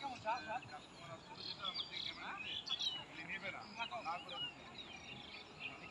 já, já.